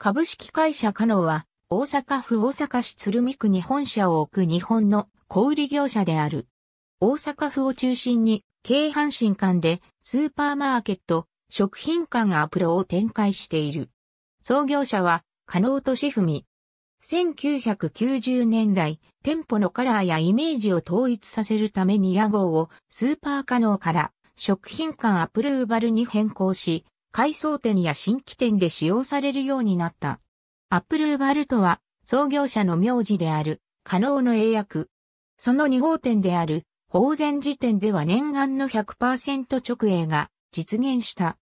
株式会社カノは、大阪府大阪市鶴見区に本社を置く日本の小売業者である。大阪府を中心に、京阪神間でスーパーマーケット、食品館アプロを展開している。創業者は、カノと納俊文。1990年代、店舗のカラーやイメージを統一させるために屋号をスーパーカノーから食品館アプルーバルに変更し、改装店や新規店で使用されるようになった。アップルーバルとは、創業者の名字である、可能の英訳。その2号店である、法然時点では念願の100%直営が実現した。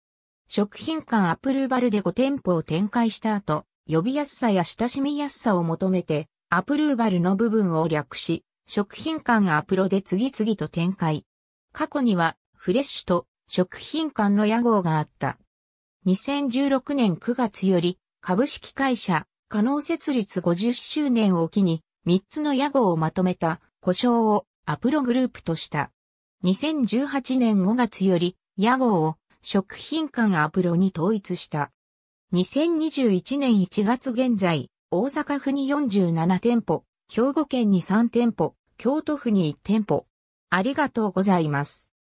食品館アップルーバルで5店舗を展開した後、呼びやすさや親しみやすさを求めて、アップルーバルの部分を略し、食品館アプロで次々と展開。過去には、フレッシュと食品館の屋号があった。2016年9月より株式会社可能設立50周年を機に3つの屋号をまとめた故障をアプログループとした。2018年5月より屋号を食品館アプロに統一した。2021年1月現在、大阪府に47店舗、兵庫県に3店舗、京都府に1店舗。ありがとうございます。